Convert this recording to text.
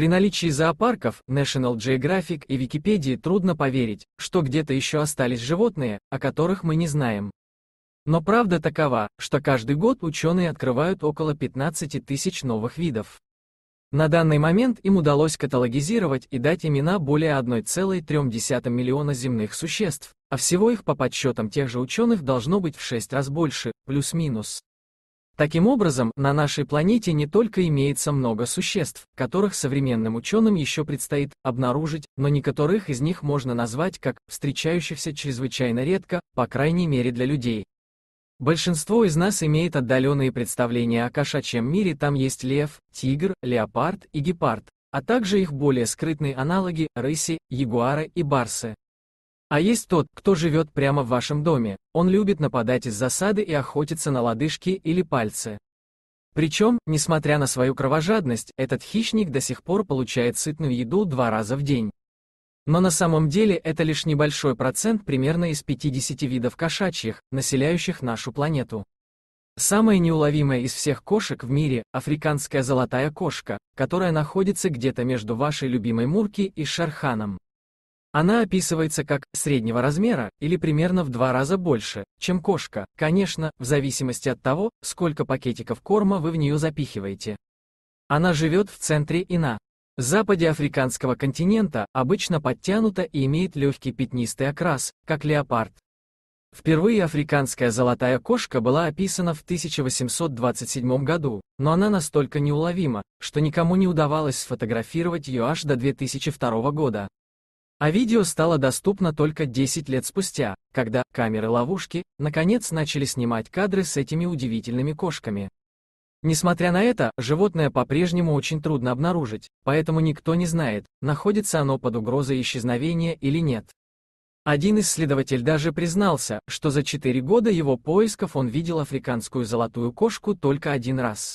При наличии зоопарков, National Geographic и Википедии трудно поверить, что где-то еще остались животные, о которых мы не знаем. Но правда такова, что каждый год ученые открывают около 15 тысяч новых видов. На данный момент им удалось каталогизировать и дать имена более 1,3 миллиона земных существ, а всего их по подсчетам тех же ученых должно быть в 6 раз больше, плюс-минус. Таким образом, на нашей планете не только имеется много существ, которых современным ученым еще предстоит обнаружить, но некоторых из них можно назвать как встречающихся чрезвычайно редко, по крайней мере для людей. Большинство из нас имеет отдаленные представления о кошачьем мире, там есть лев, тигр, леопард и гепард, а также их более скрытные аналоги – рыси, ягуары и барсы. А есть тот, кто живет прямо в вашем доме. Он любит нападать из засады и охотиться на лодыжки или пальцы. Причем, несмотря на свою кровожадность, этот хищник до сих пор получает сытную еду два раза в день. Но на самом деле это лишь небольшой процент примерно из 50 видов кошачьих, населяющих нашу планету. Самая неуловимая из всех кошек в мире – африканская золотая кошка, которая находится где-то между вашей любимой Мурки и Шерханом. Она описывается как среднего размера или примерно в два раза больше, чем кошка, конечно, в зависимости от того, сколько пакетиков корма вы в нее запихиваете. Она живет в центре и на западе африканского континента, обычно подтянута и имеет легкий пятнистый окрас, как леопард. Впервые африканская золотая кошка была описана в 1827 году, но она настолько неуловима, что никому не удавалось сфотографировать ее аж до 2002 года. А видео стало доступно только 10 лет спустя, когда камеры-ловушки, наконец начали снимать кадры с этими удивительными кошками. Несмотря на это, животное по-прежнему очень трудно обнаружить, поэтому никто не знает, находится оно под угрозой исчезновения или нет. Один исследователь даже признался, что за 4 года его поисков он видел африканскую золотую кошку только один раз.